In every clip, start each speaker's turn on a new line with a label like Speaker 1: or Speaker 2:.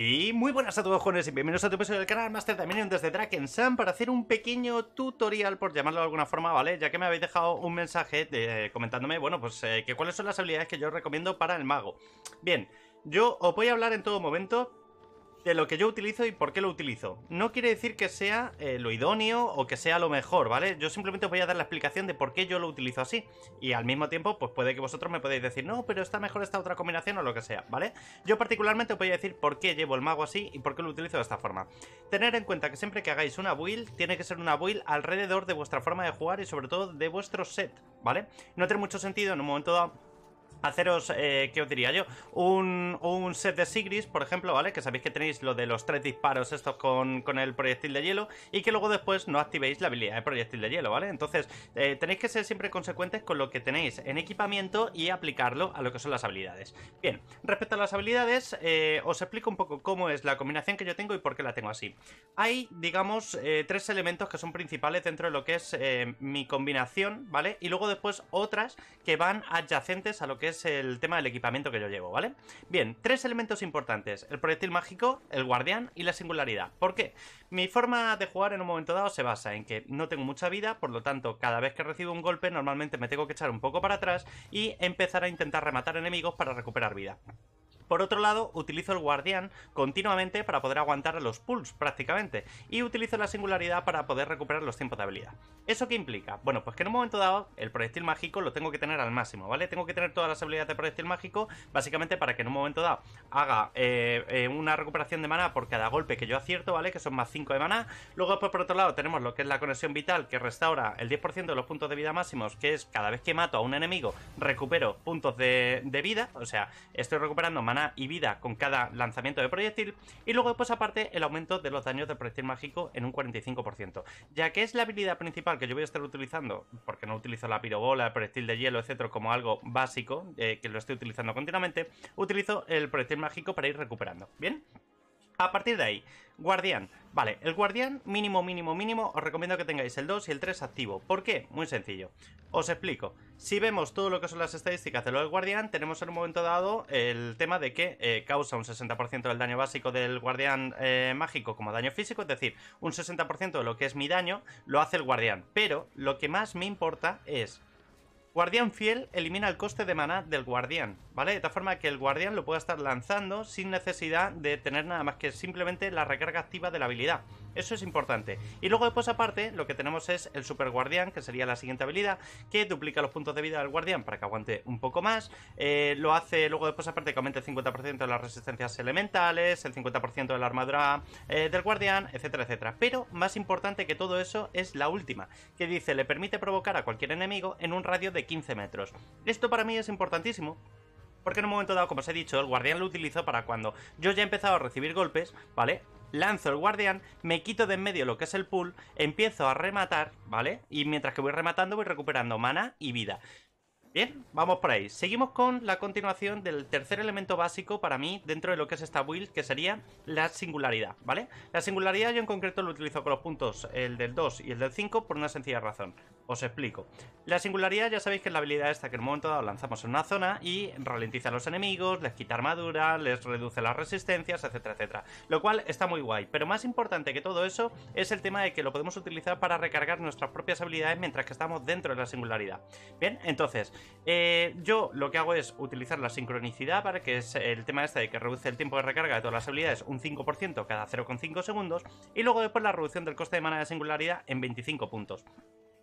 Speaker 1: Y muy buenas a todos jóvenes y bienvenidos a tu episodio del canal Master también desde Draken Sam para hacer un pequeño tutorial, por llamarlo de alguna forma, ¿vale? Ya que me habéis dejado un mensaje eh, comentándome, bueno, pues eh, que cuáles son las habilidades que yo recomiendo para el mago. Bien, yo os voy a hablar en todo momento de lo que yo utilizo y por qué lo utilizo. No quiere decir que sea eh, lo idóneo o que sea lo mejor, ¿vale? Yo simplemente os voy a dar la explicación de por qué yo lo utilizo así. Y al mismo tiempo, pues puede que vosotros me podáis decir, no, pero está mejor esta otra combinación o lo que sea, ¿vale? Yo particularmente os voy a decir por qué llevo el mago así y por qué lo utilizo de esta forma. Tener en cuenta que siempre que hagáis una build, tiene que ser una build alrededor de vuestra forma de jugar y sobre todo de vuestro set, ¿vale? No tiene mucho sentido en un momento dado haceros, eh, ¿qué os diría yo? Un, set de Sigris, por ejemplo, ¿vale? Que sabéis que tenéis lo de los tres disparos estos con, el proyectil de hielo y que luego después no activéis la habilidad de proyectil de hielo, ¿vale? Entonces, eh, tenéis que ser siempre consecuentes con lo que tenéis en equipamiento y aplicarlo a lo que son las habilidades. Bien, respecto a las habilidades, eh, os explico un poco cómo es la combinación que yo tengo y por qué la tengo así. Hay, digamos, tres elementos que son principales dentro de lo que es mi combinación, ¿vale? Y luego después otras que van adyacentes a lo que es el tema del equipamiento que yo llevo, ¿vale? Bien, tres elementos importantes, el proyectil mágico, el guardián y la singularidad. ¿Por qué? Mi forma de jugar en un momento dado se basa en que no tengo mucha vida, por lo tanto, cada vez que recibo un golpe normalmente me tengo que echar un poco para atrás y empezar a intentar rematar enemigos para recuperar vida. Por otro lado, utilizo el guardián continuamente para poder aguantar los pulls prácticamente, y utilizo la singularidad para poder recuperar los tiempos de habilidad. ¿Eso qué implica? Bueno, pues que en un momento dado el proyectil mágico lo tengo que tener al máximo, ¿vale? Tengo que tener todas las habilidades de proyectil mágico, básicamente para que en un momento dado haga eh, eh, una recuperación de mana por cada golpe que yo acierto, ¿vale? Que son más 5 de mana. Luego, pues, por otro lado, tenemos lo que es la conexión vital, que restaura el 10% de los puntos de vida máximos, que es cada vez que mato a un enemigo, recupero puntos de, de vida, o sea, estoy recuperando mana y vida con cada lanzamiento de proyectil. Y luego, pues aparte, el aumento de los daños del proyectil mágico en un 45%. Ya que es la habilidad principal que yo voy a estar utilizando, porque no utilizo la pirobola, el proyectil de hielo, etcétera, como algo básico, eh, que lo estoy utilizando continuamente, utilizo el proyectil mágico para ir recuperando. ¿Bien? A partir de ahí, guardián. Vale, el guardián mínimo, mínimo, mínimo, os recomiendo que tengáis el 2 y el 3 activo. ¿Por qué? Muy sencillo. Os explico. Si vemos todo lo que son las estadísticas de lo del guardián, tenemos en un momento dado el tema de que eh, causa un 60% del daño básico del guardián eh, mágico como daño físico, es decir, un 60% de lo que es mi daño lo hace el guardián. Pero lo que más me importa es... Guardián fiel elimina el coste de maná del guardián. De tal forma que el guardián lo pueda estar lanzando sin necesidad de tener nada más que simplemente la recarga activa de la habilidad. Eso es importante. Y luego después pues, aparte lo que tenemos es el super guardián, que sería la siguiente habilidad, que duplica los puntos de vida del guardián para que aguante un poco más. Eh, lo hace luego después aparte que aumenta el 50% de las resistencias elementales, el 50% de la armadura eh, del guardián, etcétera, etcétera. Pero más importante que todo eso es la última, que dice le permite provocar a cualquier enemigo en un radio de 15 metros. Esto para mí es importantísimo porque en un momento dado, como os he dicho, el guardián lo utilizo para cuando yo ya he empezado a recibir golpes, ¿vale? lanzo el guardián, me quito de en medio lo que es el pool, empiezo a rematar, ¿vale? Y mientras que voy rematando voy recuperando mana y vida. Bien, vamos por ahí. Seguimos con la continuación del tercer elemento básico para mí dentro de lo que es esta build, que sería la singularidad, ¿vale? La singularidad yo en concreto lo utilizo con los puntos, el del 2 y el del 5, por una sencilla razón, os explico. La singularidad ya sabéis que es la habilidad esta que en un momento dado lanzamos en una zona y ralentiza a los enemigos, les quita armadura, les reduce las resistencias, etcétera, etcétera. Lo cual está muy guay. Pero más importante que todo eso es el tema de que lo podemos utilizar para recargar nuestras propias habilidades mientras que estamos dentro de la singularidad. Bien, entonces, eh, yo lo que hago es utilizar la sincronicidad, para que es el tema este de que reduce el tiempo de recarga de todas las habilidades un 5% cada 0,5 segundos y luego después la reducción del coste de mana de singularidad en 25 puntos.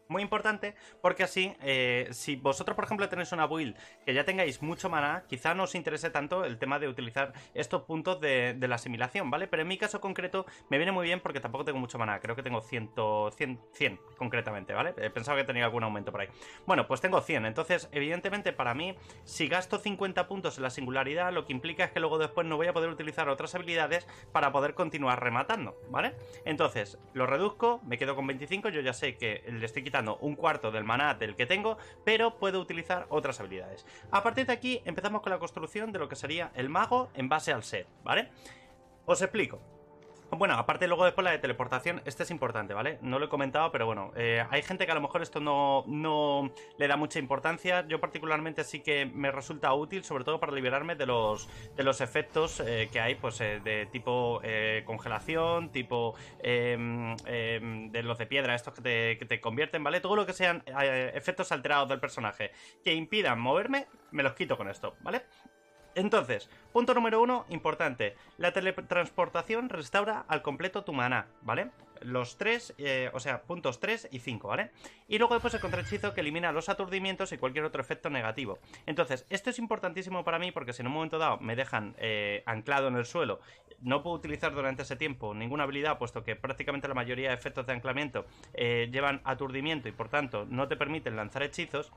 Speaker 1: Muy importante, porque así, eh, si vosotros, por ejemplo, tenéis una build que ya tengáis mucho maná, quizá no os interese tanto el tema de utilizar estos puntos de, la asimilación, ¿vale? Pero en mi caso concreto me viene muy bien porque tampoco tengo mucho maná, creo que tengo 100, 100, 100 concretamente, ¿vale? he Pensaba que tenía algún aumento por ahí. Bueno, pues tengo 100, entonces, evidentemente, para mí, si gasto 50 puntos en la singularidad, lo que implica es que luego después no voy a poder utilizar otras habilidades para poder continuar rematando, ¿vale? Entonces, lo reduzco, me quedo con 25, yo ya sé que le estoy quitando un cuarto del maná del que tengo, pero puedo utilizar otras habilidades. A partir de aquí empezamos con la construcción de lo que sería el mago en base al set, ¿vale? Os explico. Bueno, aparte luego después la de teleportación, este es importante, ¿vale? No lo he comentado, pero bueno, eh, hay gente que a lo mejor esto no, no le da mucha importancia. Yo particularmente sí que me resulta útil, sobre todo para liberarme de los, de los efectos eh, que hay, pues eh, de tipo congelación, tipo em, em, de los de piedra, estos que te, que te, convierten, ¿vale? Todo lo que sean efectos alterados del personaje que impidan moverme, me los quito con esto, ¿vale? Entonces, punto número uno, importante. La teletransportación restaura al completo tu maná, ¿vale? Los tres, eh, o sea, puntos tres y cinco, ¿vale? Y luego después el contrahechizo que elimina los aturdimientos y cualquier otro efecto negativo. Entonces, esto es importantísimo para mí porque si en un momento dado me dejan eh, anclado en el suelo, no puedo utilizar durante ese tiempo ninguna habilidad, puesto que prácticamente la mayoría de efectos de anclamiento eh, llevan aturdimiento y por tanto no te permiten lanzar hechizos,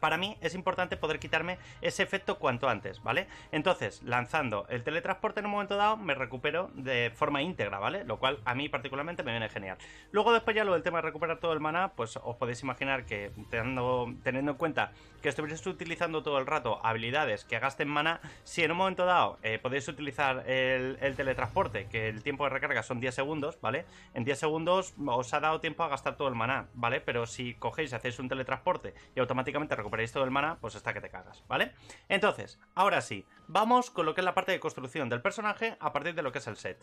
Speaker 1: para mí es importante poder quitarme ese efecto cuanto antes, ¿vale? Entonces, lanzando el teletransporte en un momento dado, me recupero de forma íntegra, ¿vale? Lo cual a mí particularmente me viene genial. Luego después ya lo del tema de recuperar todo el maná, pues os podéis imaginar que teniendo, teniendo en cuenta que estuvierais utilizando todo el rato habilidades que gasten maná, si en un momento dado eh, podéis utilizar el, el teletransporte, que el tiempo de recarga son 10 segundos, ¿vale? En 10 segundos os ha dado tiempo a gastar todo el maná, ¿vale? Pero si cogéis, hacéis un teletransporte y automáticamente recuperéis todo el mana, pues está que te cagas, ¿vale? Entonces, ahora sí, vamos con lo que es la parte de construcción del personaje a partir de lo que es el set.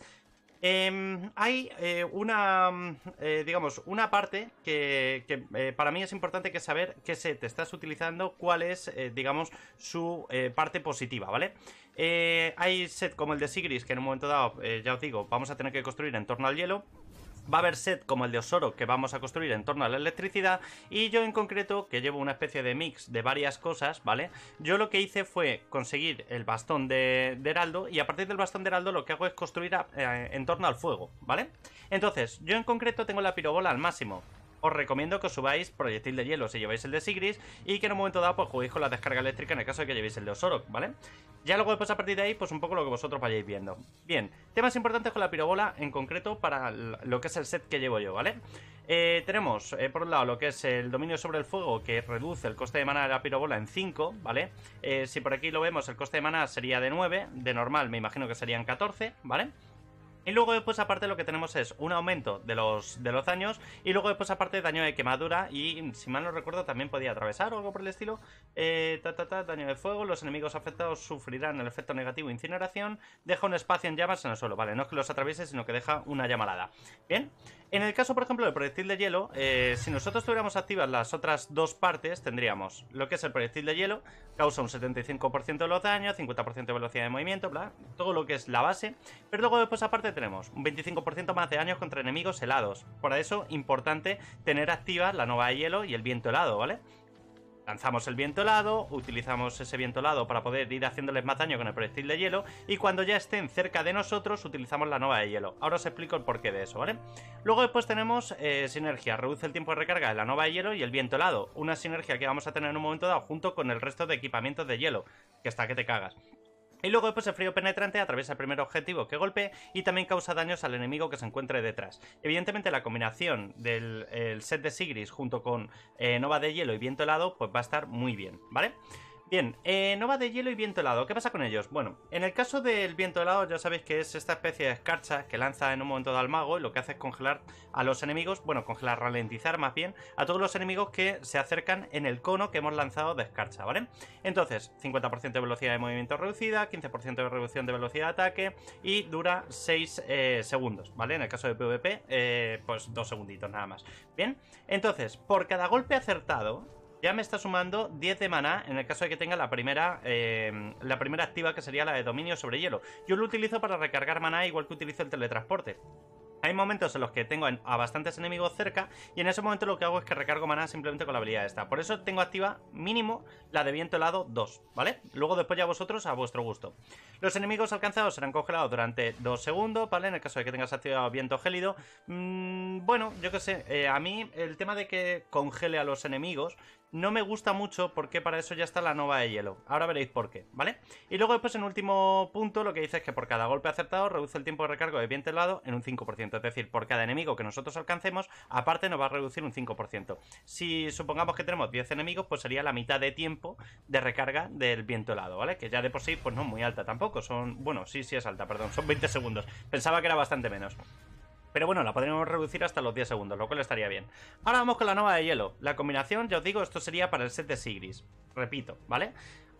Speaker 1: Em, hay eh, una, mm, eh, digamos, una parte que, que eh, para mí es importante que saber qué set estás utilizando, cuál es, digamos, su parte positiva, ¿vale? hay set como el de Sigris, que en un momento dado, ya os digo, vamos a tener que construir en torno al hielo. Va a haber set como el de Osoro que vamos a construir en torno a la electricidad y yo en concreto, que llevo una especie de mix de varias cosas, ¿vale? Yo lo que hice fue conseguir el bastón de, Heraldo y a partir del bastón de Heraldo lo que hago es construir eh, en torno al fuego, ¿vale? Entonces, yo en concreto tengo la pirobola al máximo, os recomiendo que os subáis proyectil de hielo si lleváis el de Sigris y que en un momento dado pues juguéis con la descarga eléctrica en el caso de que llevéis el de Osorok, ¿vale? Ya luego después a partir de ahí pues un poco lo que vosotros vayáis viendo. Bien, temas importantes con la pirobola en concreto para lo que es el set que llevo yo, ¿vale? Eh, tenemos eh, por un lado lo que es el dominio sobre el fuego que reduce el coste de mana de la pirobola en 5, ¿vale? Eh, si por aquí lo vemos el coste de mana sería de 9, de normal me imagino que serían 14, ¿vale? Y luego después aparte lo que tenemos es un aumento de los, de los daños y luego después aparte daño de quemadura y si mal no recuerdo también podía atravesar o algo por el estilo. Eh, daño de fuego, los enemigos afectados sufrirán el efecto negativo incineración, deja un espacio en llamas en el suelo, vale, no es que los atraviese sino que deja una llamalada. Bien, en el caso por ejemplo del proyectil de hielo, eh, si nosotros tuviéramos activas las otras dos partes tendríamos lo que es el proyectil de hielo, causa un 75% de los daños, 50% de velocidad de movimiento, bla, todo lo que es la base, pero luego después aparte tenemos? Un 25% más de daños contra enemigos helados. Para eso, importante tener activa la nova de hielo y el viento helado, ¿vale? Lanzamos el viento helado, utilizamos ese viento helado para poder ir haciéndoles más daño con el proyectil de hielo y cuando ya estén cerca de nosotros utilizamos la nova de hielo. Ahora os explico el porqué de eso, ¿vale? Luego después tenemos eh, sinergia, reduce el tiempo de recarga de la nova de hielo y el viento helado, una sinergia que vamos a tener en un momento dado junto con el resto de equipamientos de hielo, que hasta que te cagas. Y luego después el frío penetrante atraviesa el primer objetivo que golpea y también causa daños al enemigo que se encuentre detrás. Evidentemente la combinación del set de Sigris junto con eh, Nova de Hielo y Viento Helado pues va a estar muy bien, ¿vale? vale Bien, eh, no Nova de hielo y viento helado. ¿Qué pasa con ellos? Bueno, en el caso del viento helado ya sabéis que es esta especie de escarcha que lanza en un momento dado al mago y lo que hace es congelar a los enemigos, bueno, congelar, ralentizar más bien, a todos los enemigos que se acercan en el cono que hemos lanzado de escarcha, ¿vale? Entonces, 50% de velocidad de movimiento reducida, 15% de reducción de velocidad de ataque y dura 6 eh, segundos, ¿vale? En el caso de PvP, eh, pues 2 segunditos nada más. Bien, entonces, por cada golpe acertado, ya me está sumando 10 de maná en el caso de que tenga la primera, eh, la primera activa, que sería la de dominio sobre hielo. Yo lo utilizo para recargar maná igual que utilizo el teletransporte. Hay momentos en los que tengo a bastantes enemigos cerca y en ese momento lo que hago es que recargo maná simplemente con la habilidad esta. Por eso tengo activa mínimo la de viento helado 2, ¿vale? Luego después ya vosotros a vuestro gusto. Los enemigos alcanzados serán congelados durante 2 segundos, ¿vale? En el caso de que tengas activado viento gélido. Mm, bueno, yo qué sé, eh, a mí el tema de que congele a los enemigos no me gusta mucho porque para eso ya está la nova de hielo. Ahora veréis por qué, ¿vale? Y luego después en último punto lo que dice es que por cada golpe acertado reduce el tiempo de recargo de viento helado en un 5%. Es decir, por cada enemigo que nosotros alcancemos, aparte nos va a reducir un 5%. Si supongamos que tenemos 10 enemigos, pues sería la mitad de tiempo de recarga del viento helado, ¿vale? Que ya de por sí, pues no es muy alta tampoco. Son, bueno, sí, sí es alta, perdón, son 20 segundos. Pensaba que era bastante menos. Pero bueno, la podríamos reducir hasta los 10 segundos, lo cual estaría bien. Ahora vamos con la nova de hielo. La combinación, ya os digo, esto sería para el set de Sigris. Repito, ¿vale?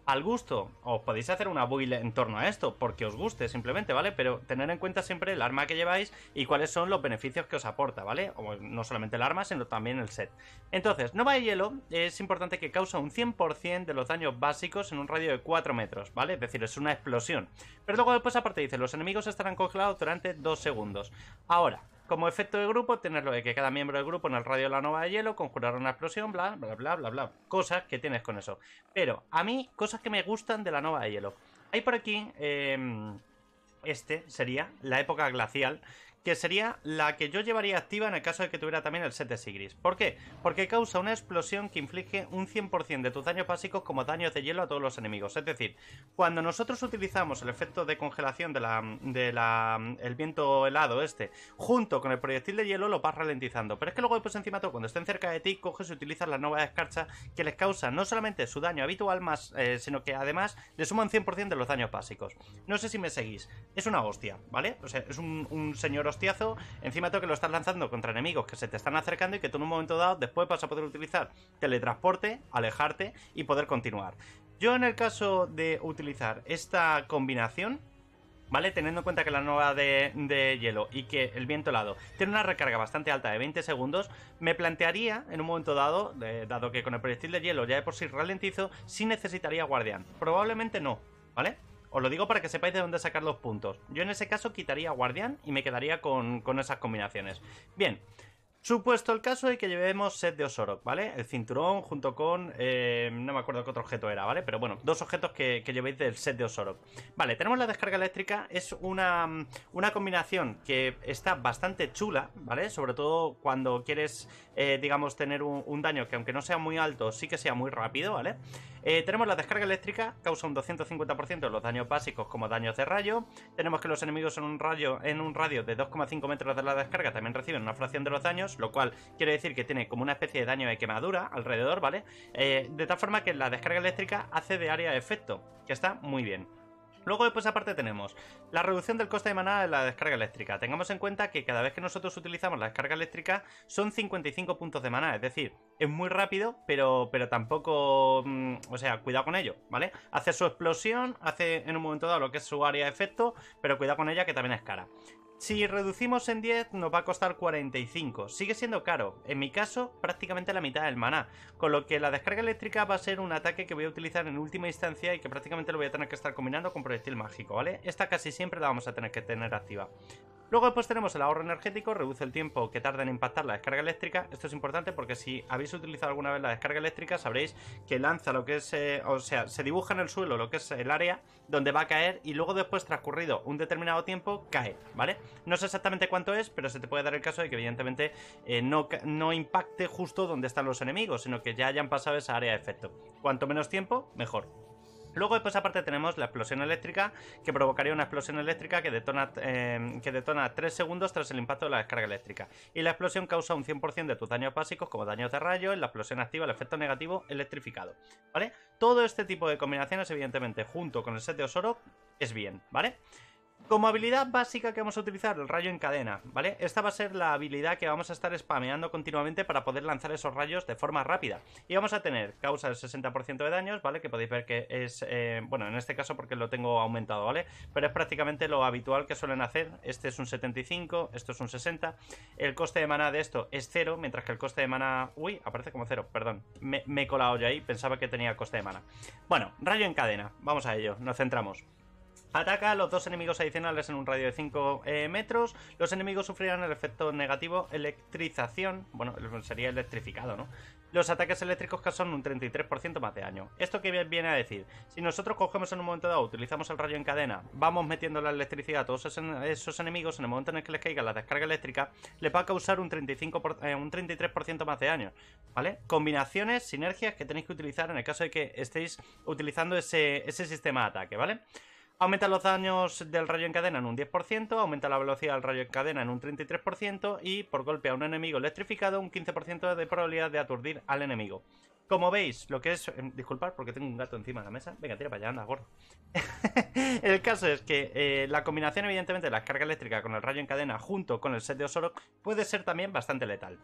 Speaker 1: al gusto. Os podéis hacer una build en torno a esto, porque os guste simplemente, ¿vale? Pero tener en cuenta siempre el arma que lleváis y cuáles son los beneficios que os aporta, ¿vale? no solamente el arma, sino también el set. Entonces, Nova de Hielo es importante que causa un 100% de los daños básicos en un radio de 4 metros, ¿vale? Es decir, es una explosión. Pero luego después aparte dice, los enemigos estarán congelados durante 2 segundos. Ahora, como efecto de grupo, tenerlo de que cada miembro del grupo en el radio de la nova de hielo conjurar una explosión, bla, bla, bla, bla, bla. Cosas que tienes con eso. Pero a mí, cosas que me gustan de la nova de hielo. Hay por aquí... Em, este sería la época glacial, que sería la que yo llevaría activa en el caso de que tuviera también el set de Sigris. ¿Por qué? Porque causa una explosión que inflige un 100% de tus daños básicos como daños de hielo a todos los enemigos. Es decir, cuando nosotros utilizamos el efecto de congelación del la, de viento helado este, junto con el proyectil de hielo, lo vas ralentizando. Pero es que luego pues encima todo, cuando estén cerca de ti, coges y utilizas la nueva escarcha que les causa no solamente su daño habitual, más, eh, sino que además le suman 100% de los daños básicos. No sé si me seguís. Es una hostia, ¿vale? O sea, es un, un señor hostiazo. Encima tengo que lo estás lanzando contra enemigos que se te están acercando y que tú en un momento dado después vas a poder utilizar teletransporte, alejarte y poder continuar. Yo en el caso de utilizar esta combinación, ¿vale? Teniendo en cuenta que la nueva de, hielo y que el viento helado tiene una recarga bastante alta de 20 segundos, me plantearía en un momento dado, dado que con el proyectil de hielo ya de por sí ralentizo, si necesitaría guardián. Probablemente no, ¿vale? Os lo digo para que sepáis de dónde sacar los puntos. Yo en ese caso quitaría guardián y me quedaría con, esas combinaciones. Bien, supuesto el caso de que llevemos set de Osorok, ¿vale? El cinturón junto con... Eh, no me acuerdo qué otro objeto era, ¿vale? Pero bueno, dos objetos que, llevéis del set de Osorok. Vale, tenemos la descarga eléctrica. Es una, combinación que está bastante chula, ¿vale? Sobre todo cuando quieres, eh, digamos, tener un, daño que aunque no sea muy alto, sí que sea muy rápido, ¿vale? vale eh, tenemos la descarga eléctrica, causa un 250% de los daños básicos como daños de rayo. Tenemos que los enemigos en un, rayo, en un radio de 2,5 metros de la descarga también reciben una fracción de los daños, lo cual quiere decir que tiene como una especie de daño de quemadura alrededor, ¿vale? Eh, de tal forma que la descarga eléctrica hace de área de efecto, que está muy bien. Luego después aparte tenemos la reducción del coste de manada de la descarga eléctrica. Tengamos en cuenta que cada vez que nosotros utilizamos la descarga eléctrica son 55 puntos de manada, es decir, es muy rápido, pero, pero tampoco... Mm, o sea, cuidado con ello, ¿vale? Hace su explosión, hace en un momento dado lo que es su área de efecto, pero cuidado con ella que también es cara. Si reducimos en 10 nos va a costar 45, sigue siendo caro, en mi caso prácticamente la mitad del maná, con lo que la descarga eléctrica va a ser un ataque que voy a utilizar en última instancia y que prácticamente lo voy a tener que estar combinando con proyectil mágico, ¿vale? Esta casi siempre la vamos a tener que tener activa. Luego después tenemos el ahorro energético, reduce el tiempo que tarda en impactar la descarga eléctrica. Esto es importante porque si habéis utilizado alguna vez la descarga eléctrica sabréis que lanza lo que es, eh, o sea, se dibuja en el suelo lo que es el área donde va a caer y luego después transcurrido un determinado tiempo cae, ¿vale? No sé exactamente cuánto es, pero se te puede dar el caso de que evidentemente eh, no, no impacte justo donde están los enemigos, sino que ya hayan pasado esa área de efecto. Cuanto menos tiempo, mejor. Luego después pues, aparte tenemos la explosión eléctrica, que provocaría una explosión eléctrica que detona, em, que detona 3 segundos tras el impacto de la descarga eléctrica. Y la explosión causa un 100% de tus daños básicos, como daños de rayos, la explosión activa el efecto negativo electrificado. ¿Vale? Todo este tipo de combinaciones, evidentemente, junto con el set de Osoro, es bien, ¿vale? vale como habilidad básica que vamos a utilizar, el rayo en cadena, ¿vale? Esta va a ser la habilidad que vamos a estar spameando continuamente para poder lanzar esos rayos de forma rápida. Y vamos a tener causa del 60% de daños, ¿vale? Que podéis ver que es, eh, bueno, en este caso porque lo tengo aumentado, ¿vale? Pero es prácticamente lo habitual que suelen hacer. Este es un 75, esto es un 60. El coste de mana de esto es 0, mientras que el coste de mana Uy, aparece como 0, perdón. Me, me he colado yo ahí, pensaba que tenía coste de mana Bueno, rayo en cadena, vamos a ello, nos centramos. Ataca a los dos enemigos adicionales en un radio de 5 eh, metros. Los enemigos sufrirán el efecto negativo electrización. Bueno, sería electrificado, ¿no? Los ataques eléctricos causan un 33% más de daño. ¿Esto qué viene a decir? Si nosotros cogemos en un momento dado, utilizamos el rayo en cadena, vamos metiendo la electricidad a todos esos enemigos, en el momento en el que les caiga la descarga eléctrica, le va a causar un, 35 eh, un 33% más de daño. ¿Vale? Combinaciones, sinergias que tenéis que utilizar en el caso de que estéis utilizando ese, ese sistema de ataque, ¿vale? Aumenta los daños del rayo en cadena en un 10%, aumenta la velocidad del rayo en cadena en un 33% y por golpe a un enemigo electrificado un 15% de probabilidad de aturdir al enemigo. Como veis, lo que es... Em, disculpad porque tengo un gato encima de la mesa. Venga, tira para allá, anda, gordo. el caso es que eh, la combinación, evidentemente, de la carga eléctrica con el rayo en cadena junto con el set de osoro puede ser también bastante letal.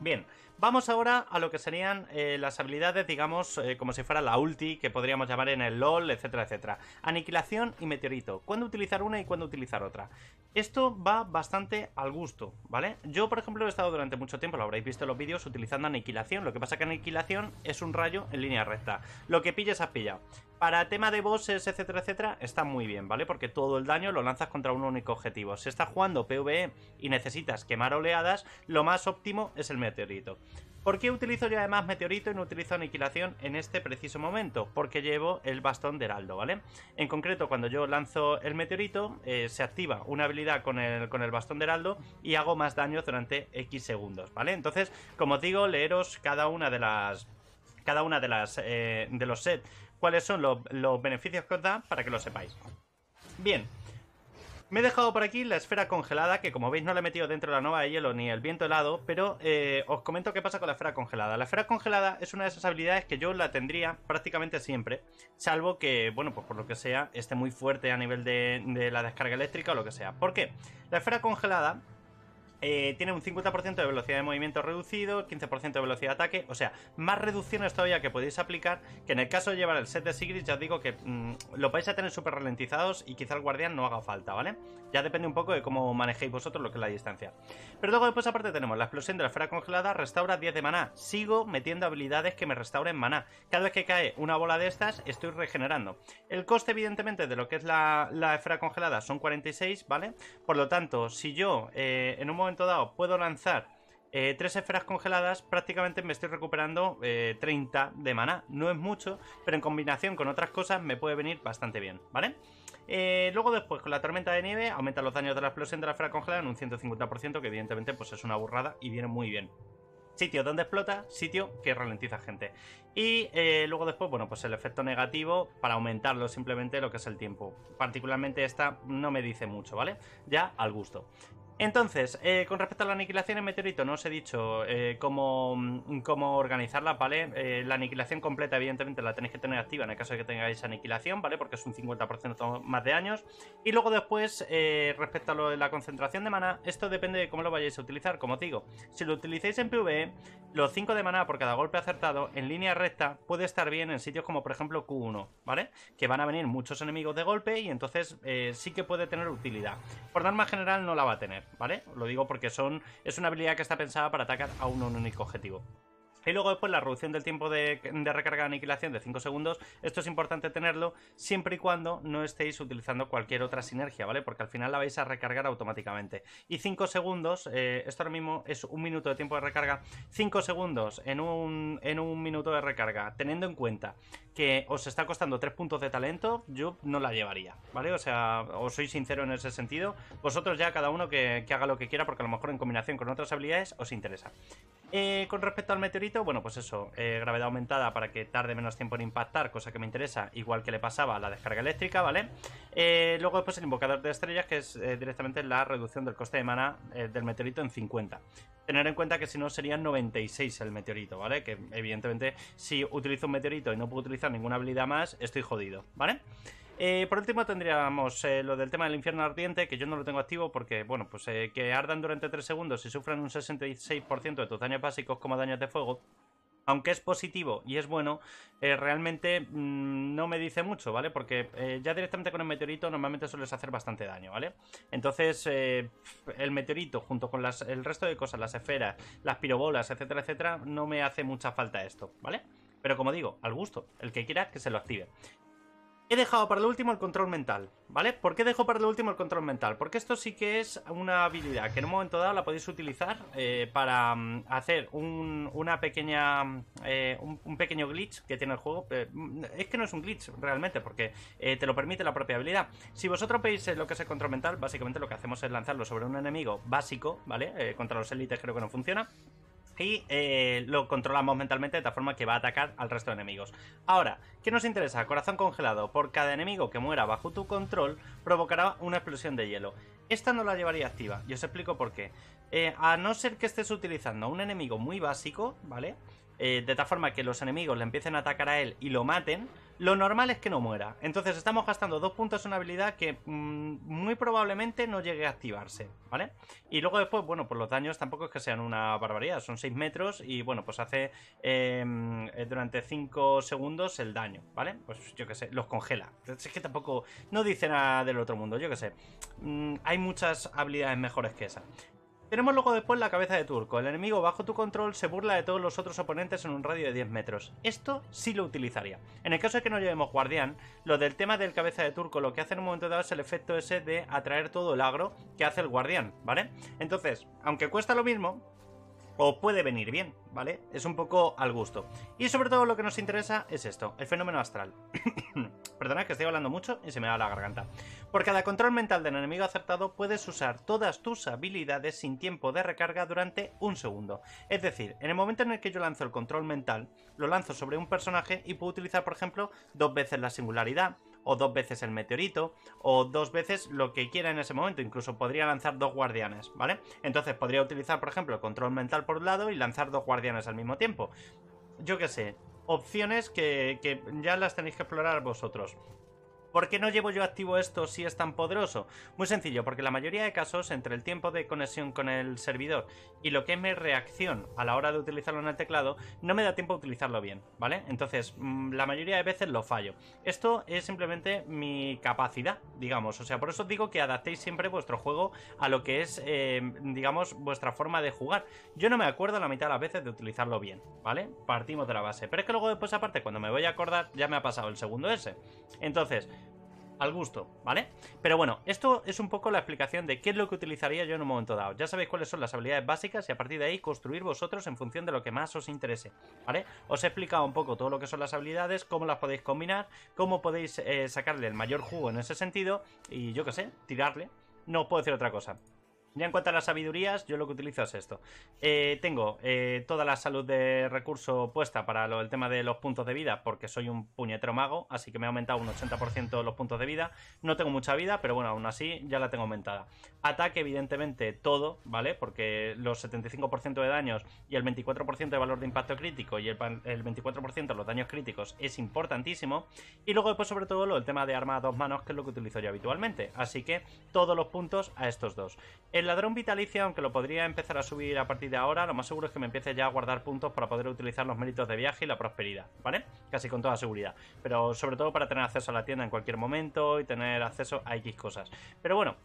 Speaker 1: Bien, vamos ahora a lo que serían eh, las habilidades, digamos, eh, como si fuera la ulti, que podríamos llamar en el LOL, etcétera, etcétera. Aniquilación y meteorito. ¿Cuándo utilizar una y cuándo utilizar otra? Esto va bastante al gusto, ¿vale? Yo, por ejemplo, he estado durante mucho tiempo, lo habréis visto en los vídeos, utilizando aniquilación. Lo que pasa que aniquilación es un rayo en línea recta. Lo que pilles has pillado. Para tema de bosses, etcétera, etcétera, está muy bien, ¿vale? Porque todo el daño lo lanzas contra un único objetivo. Si estás jugando PvE y necesitas quemar oleadas, lo más óptimo es el meteorito. ¿Por qué utilizo yo además meteorito y no utilizo aniquilación en este preciso momento? Porque llevo el bastón de heraldo, ¿vale? En concreto, cuando yo lanzo el meteorito, eh, se activa una habilidad con el, con el bastón de heraldo y hago más daño durante X segundos, ¿vale? Entonces, como os digo, leeros cada una de las cada una de las eh, de los sets cuáles son los, beneficios que os da para que lo sepáis. Bien, me he dejado por aquí la esfera congelada, que como veis no la he metido dentro de la nova de hielo ni el viento helado, pero eh, os comento qué pasa con la esfera congelada. La esfera congelada es una de esas habilidades que yo la tendría prácticamente siempre, salvo que, bueno, pues por lo que sea, esté muy fuerte a nivel de, de la descarga eléctrica o lo que sea. ¿Por qué? La esfera congelada eh, tiene un 50% de velocidad de movimiento reducido, 15% de velocidad de ataque, o sea, más reducciones todavía que podéis aplicar, que en el caso de llevar el set de Sigrid ya os digo que mm, lo vais a tener súper ralentizados y quizá el guardián no haga falta, ¿vale? Ya depende un poco de cómo manejéis vosotros lo que es la distancia. Pero luego después aparte tenemos la explosión de la esfera congelada, restaura 10 de maná, sigo metiendo habilidades que me restauren maná, cada vez que cae una bola de estas estoy regenerando. El coste evidentemente de lo que es la, esfera congelada son 46, ¿vale? Por lo tanto, si yo eh, en un momento dado puedo lanzar eh, tres esferas congeladas, prácticamente me estoy recuperando 30 eh, de maná. No es mucho, pero en combinación con otras cosas me puede venir bastante bien, ¿vale? Eh, luego después, con la tormenta de nieve, aumenta los daños de la explosión de la esfera congelada en un 150%, que evidentemente pues, es una burrada y viene muy bien sitio donde explota, sitio que ralentiza gente. Y luego después, bueno, pues el efecto negativo para aumentarlo simplemente lo que es el tiempo. Particularmente esta no me dice mucho, ¿vale? Ya al gusto. Entonces, eh, con respecto a la aniquilación en meteorito, no os he dicho eh, cómo, mm, cómo, organizarla, ¿vale? Eh, la aniquilación completa, evidentemente, la tenéis que tener activa en el caso de que tengáis aniquilación, ¿vale? Porque es un 50% más de años. Y luego después, respecto a lo de la concentración de mana, esto depende de cómo lo vayáis a utilizar, como os digo. Si lo utilizáis en PvE, los 5 de mana por cada golpe acertado en línea recta puede estar bien en sitios como, por ejemplo, Q1, ¿vale? Que van a venir muchos enemigos de golpe y entonces sí que puede tener utilidad. Por norma general no la va a tener. ¿vale? Lo digo porque son, es una habilidad que está pensada para atacar a un único objetivo. Y luego después la reducción del tiempo de, recarga de aniquilación de 5 segundos. Esto es importante tenerlo siempre y cuando no estéis utilizando cualquier otra sinergia, ¿vale? Porque al final la vais a recargar automáticamente. Y 5 segundos, eh, esto ahora mismo es un minuto de tiempo de recarga. 5 segundos en un, en un minuto de recarga, teniendo en cuenta que os está costando 3 puntos de talento, yo no la llevaría, ¿vale? O sea, os soy sincero en ese sentido. Vosotros ya cada uno que, que haga lo que quiera porque a lo mejor en combinación con otras habilidades os interesa. Eh, con respecto al meteorito, bueno, pues eso, eh, gravedad aumentada para que tarde menos tiempo en impactar, cosa que me interesa, igual que le pasaba a la descarga eléctrica, ¿vale? Eh, luego después el invocador de estrellas, que es directamente la reducción del coste de mana del meteorito en 50. Tener en cuenta que si no sería 96 el meteorito, ¿vale? Que evidentemente si utilizo un meteorito y no puedo utilizar ninguna habilidad más, estoy jodido, ¿vale? vale eh, por último tendríamos eh, lo del tema del infierno ardiente, que yo no lo tengo activo porque, bueno, pues eh, que ardan durante 3 segundos y sufran un 66% de tus daños básicos como daños de fuego, aunque es positivo y es bueno, realmente mm, no me dice mucho, ¿vale? Porque ya directamente con el meteorito normalmente sueles hacer bastante daño, ¿vale? Entonces, el meteorito junto con el resto de cosas, las esferas, las pirobolas, etcétera, etcétera, no me hace mucha falta esto, ¿vale? Pero como digo, al gusto, el que quiera que se lo active. He dejado para lo último el control mental, ¿vale? ¿Por qué dejo para lo último el control mental? Porque esto sí que es una habilidad que en un momento dado la podéis utilizar eh, para mm, hacer un, una pequeña, eh, un, pequeño glitch que tiene el juego. Mm, es que no es un glitch realmente, porque eh, te lo permite la propia habilidad. Si vosotros veis lo que es el control mental, básicamente lo que hacemos es lanzarlo sobre un enemigo básico, ¿vale? contra los élites creo que no funciona y eh, lo controlamos mentalmente de tal forma que va a atacar al resto de enemigos. Ahora, ¿qué nos interesa? Corazón congelado. Por cada enemigo que muera bajo tu control, provocará una explosión de hielo. Esta no la llevaría activa, y os explico por qué. Eh, a no ser que estés utilizando un enemigo muy básico, ¿vale? Eh, de tal forma que los enemigos le empiecen a atacar a él y lo maten, lo normal es que no muera. Entonces estamos gastando dos puntos en una habilidad que mm, muy probablemente no llegue a activarse, ¿vale? Y luego después, bueno, pues los daños tampoco es que sean una barbaridad, son 6 metros y bueno, pues hace em, eh, durante 5 segundos el daño, ¿vale? Pues yo qué sé, los congela. es que tampoco, no dice nada del otro mundo, yo qué sé. Mm, hay muchas habilidades mejores que esa. Tenemos luego después la cabeza de turco. El enemigo bajo tu control se burla de todos los otros oponentes en un radio de 10 metros. Esto sí lo utilizaría. En el caso de que no llevemos guardián, lo del tema del cabeza de turco lo que hace en un momento dado es el efecto ese de atraer todo el agro que hace el guardián, ¿vale? Entonces, aunque cuesta lo mismo, o puede venir bien, ¿vale? Es un poco al gusto. Y sobre todo lo que nos interesa es esto, el fenómeno astral. Perdona que estoy hablando mucho y se me va la garganta. Por cada control mental del enemigo acertado puedes usar todas tus habilidades sin tiempo de recarga durante un segundo. Es decir, en el momento en el que yo lanzo el control mental, lo lanzo sobre un personaje y puedo utilizar, por ejemplo, dos veces la singularidad, o dos veces el meteorito, o dos veces lo que quiera en ese momento. Incluso podría lanzar dos guardianes, ¿vale? Entonces podría utilizar, por ejemplo, el control mental por un lado y lanzar dos guardianes al mismo tiempo. Yo qué sé, opciones que, que, ya las tenéis que explorar vosotros. ¿Por qué no llevo yo activo esto si es tan poderoso? Muy sencillo, porque la mayoría de casos entre el tiempo de conexión con el servidor y lo que es mi reacción a la hora de utilizarlo en el teclado, no me da tiempo a utilizarlo bien, ¿vale? Entonces, mm, la mayoría de veces lo fallo. Esto es simplemente mi capacidad, digamos. O sea, por eso digo que adaptéis siempre vuestro juego a lo que es, eh, digamos, vuestra forma de jugar. Yo no me acuerdo la mitad de las veces de utilizarlo bien, ¿vale? Partimos de la base. Pero es que luego después, aparte, cuando me voy a acordar, ya me ha pasado el segundo S. Entonces, al gusto, ¿vale? Pero bueno, esto es un poco la explicación de qué es lo que utilizaría yo en un momento dado. Ya sabéis cuáles son las habilidades básicas y a partir de ahí construir vosotros en función de lo que más os interese, ¿vale? Os he explicado un poco todo lo que son las habilidades, cómo las podéis combinar, cómo podéis eh, sacarle el mayor jugo en ese sentido y yo qué sé, tirarle. No os puedo decir otra cosa. Ya en cuanto a las sabidurías, yo lo que utilizo es esto. Eh, tengo eh, toda la salud de recurso puesta para el tema de los puntos de vida, porque soy un puñetero mago, así que me he aumentado un 80% los puntos de vida. No tengo mucha vida, pero bueno, aún así ya la tengo aumentada. Ataque, evidentemente, todo, ¿vale? Porque los 75% de daños y el 24% de valor de impacto crítico y el, 24% de los daños críticos es importantísimo. Y luego después, sobre todo, lo, el tema de arma a dos manos, que es lo que utilizo yo habitualmente. Así que todos los puntos a estos dos. El ladrón vitalicia, aunque lo podría empezar a subir a partir de ahora, lo más seguro es que me empiece ya a guardar puntos para poder utilizar los méritos de viaje y la prosperidad, ¿vale? Casi con toda seguridad. Pero sobre todo para tener acceso a la tienda en cualquier momento y tener acceso a X cosas. Pero bueno,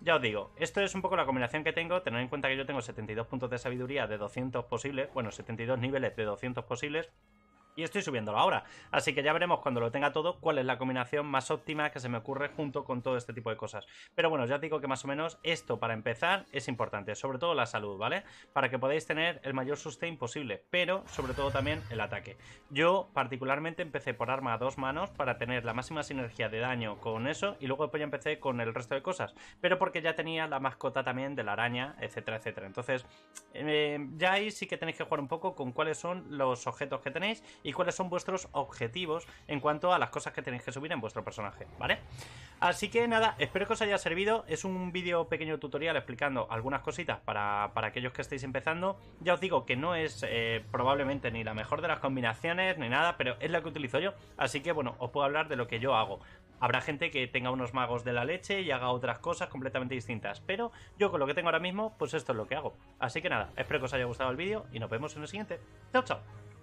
Speaker 1: ya os digo, esto es un poco la combinación que tengo. Tened en cuenta que yo tengo 72 puntos de sabiduría de 200 posibles, bueno, 72 niveles de 200 posibles y estoy subiéndolo ahora. Así que ya veremos cuando lo tenga todo cuál es la combinación más óptima que se me ocurre junto con todo este tipo de cosas. Pero bueno, ya digo que más o menos esto para empezar es importante, sobre todo la salud, ¿vale? Para que podáis tener el mayor sustain posible, pero sobre todo también el ataque. Yo particularmente empecé por arma a dos manos para tener la máxima sinergia de daño con eso y luego después ya empecé con el resto de cosas, pero porque ya tenía la mascota también de la araña, etcétera, etcétera. Entonces, eh, ya ahí sí que tenéis que jugar un poco con cuáles son los objetos que tenéis y cuáles son vuestros objetivos en cuanto a las cosas que tenéis que subir en vuestro personaje, ¿vale? Así que nada, espero que os haya servido. Es un vídeo pequeño tutorial explicando algunas cositas para, aquellos que estéis empezando. Ya os digo que no es eh, probablemente ni la mejor de las combinaciones ni nada, pero es la que utilizo yo. Así que bueno, os puedo hablar de lo que yo hago. Habrá gente que tenga unos magos de la leche y haga otras cosas completamente distintas, pero yo con lo que tengo ahora mismo, pues esto es lo que hago. Así que nada, espero que os haya gustado el vídeo y nos vemos en el siguiente. Chao, chao.